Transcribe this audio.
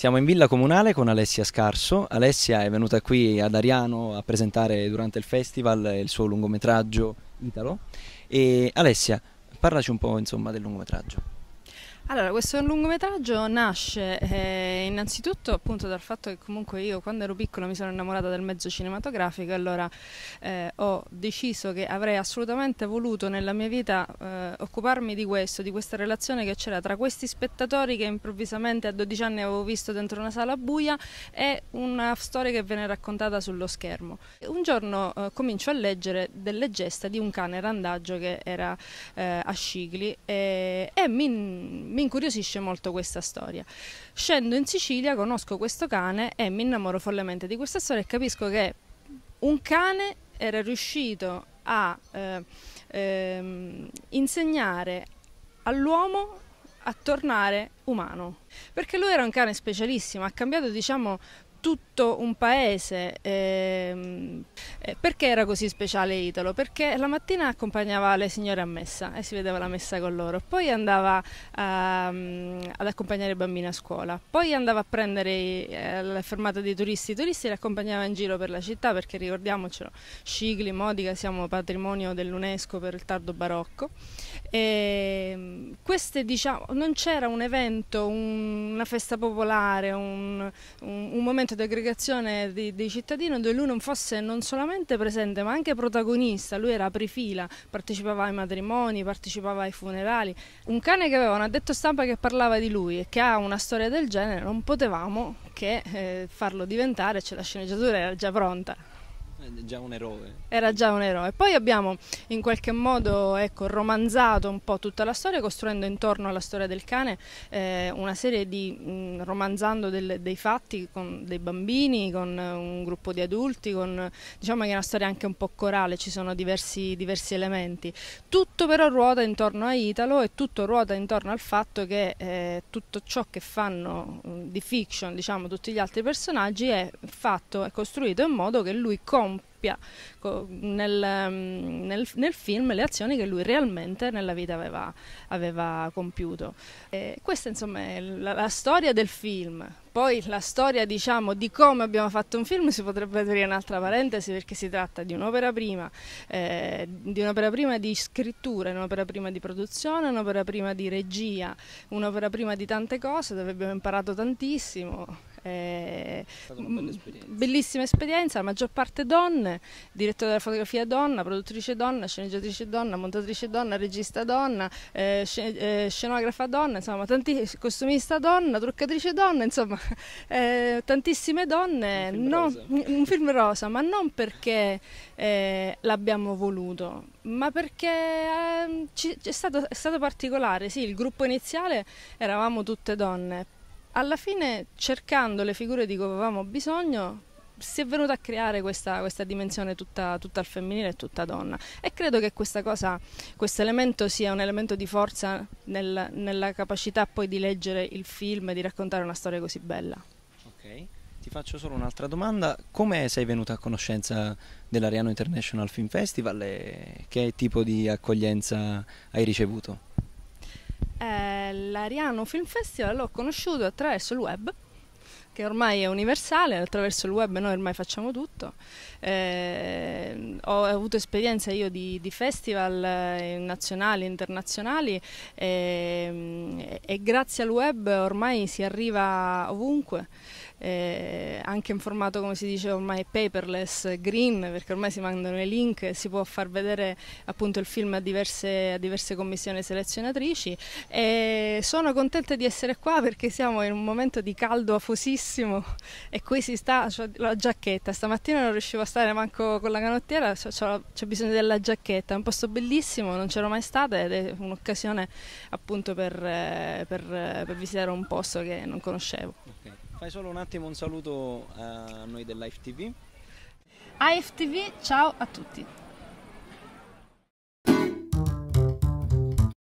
Siamo in Villa Comunale con Alessia Scarso. Alessia è venuta qui ad Ariano a presentare durante il festival il suo lungometraggio Italo. E Alessia, parlaci un po' insomma, del lungometraggio. Allora, questo lungometraggio nasce eh, innanzitutto appunto dal fatto che comunque io quando ero piccola mi sono innamorata del mezzo cinematografico e allora eh, ho deciso che avrei assolutamente voluto nella mia vita eh, occuparmi di questo, di questa relazione che c'era tra questi spettatori che improvvisamente a 12 anni avevo visto dentro una sala buia e una storia che viene raccontata sullo schermo. Un giorno eh, comincio a leggere delle gesta di un cane randaggio che era eh, a Scigli e, eh, e mi, mi mi incuriosisce molto questa storia. Scendo in Sicilia, conosco questo cane e mi innamoro follemente di questa storia e capisco che un cane era riuscito a eh, eh, insegnare all'uomo a tornare umano perché lui era un cane specialissimo ha cambiato diciamo tutto un paese. Ehm, eh, perché era così speciale Italo? Perché la mattina accompagnava le signore a messa e si vedeva la messa con loro, poi andava um, ad accompagnare i bambini a scuola, poi andava a prendere eh, la fermata dei turisti, i turisti li accompagnava in giro per la città perché ricordiamocelo, Scigli, Modica siamo patrimonio dell'UNESCO per il tardo barocco. E ehm, queste, diciamo, non c'era un evento, un, una festa popolare, un, un, un momento movimento di aggregazione di, dei cittadini dove lui non fosse non solamente presente ma anche protagonista, lui era aprifila, partecipava ai matrimoni, partecipava ai funerali. Un cane che aveva un addetto stampa che parlava di lui e che ha una storia del genere non potevamo che eh, farlo diventare, cioè la sceneggiatura era già pronta. Eh, già un eroe. Era già un eroe. Poi abbiamo in qualche modo ecco, romanzato un po' tutta la storia, costruendo intorno alla storia del cane eh, una serie di mh, romanzando del, dei fatti con dei bambini, con eh, un gruppo di adulti, con, diciamo che è una storia anche un po' corale, ci sono diversi, diversi elementi. Tutto però ruota intorno a Italo e tutto ruota intorno al fatto che eh, tutto ciò che fanno di fiction, diciamo tutti gli altri personaggi, è fatto, è costruito in modo che lui compra doppia co- nel, mm, nel, nel, film le azioni che lui realmente nella vita aveva, aveva compiuto. E questa insomma è la, la storia del film, poi la storia, diciamo, di come abbiamo fatto un film si potrebbe aprire un'altra parentesi perché si tratta di un'opera prima, eh, di un'opera prima di scrittura, un'opera prima di produzione, un'opera prima di regia, un'opera prima di tante cose dove abbiamo imparato tantissimo eh, è stata una bella esperienza. Bellissima esperienza, la maggior parte donne, direttore della fotografia donna, produttrice donna, sceneggiatrice donna, montatrice donna, regista donna, eh, eh scenografa donna, insomma, tanti, costumista donna, truccatrice donna, insomma, eh, tantissime donne. Un film, non, un film, rosa. ma non perché eh, l'abbiamo voluto, ma perché ehm, ci, è, stato, è stato particolare. Sì, il gruppo iniziale eravamo tutte donne alla fine cercando le figure di cui avevamo bisogno si è venuta a creare questa, questa dimensione tutta, tutta, al femminile e tutta donna e credo che questa cosa, questo elemento sia un elemento di forza nel, nella capacità poi di leggere il film e di raccontare una storia così bella. Ok, ti faccio solo un'altra domanda, come sei venuta a conoscenza dell'Ariano International Film Festival e che tipo di accoglienza hai ricevuto? Eh, L'Ariano Film Festival l'ho conosciuto attraverso il web che ormai è universale, attraverso il web noi ormai facciamo tutto. Eh, ho avuto esperienza io di, di festival eh, nazionali, internazionali eh, e grazie al web ormai si arriva ovunque eh, anche in formato come si dice ormai paperless, green, perché ormai si mandano i link e si può far vedere appunto il film a diverse, a diverse commissioni selezionatrici. E sono contenta di essere qua perché siamo in un momento di caldo afosissimo e qui si sta, cioè, la giacchetta, stamattina non riuscivo a stare manco con la canottiera, c'è bisogno della giacchetta, è un posto bellissimo, non c'ero mai stata ed è un'occasione appunto per, eh, per, eh, per, visitare un posto che non conoscevo. Okay. Fai solo un attimo un saluto eh, a noi dell'IFTV. IFTV, ciao a tutti.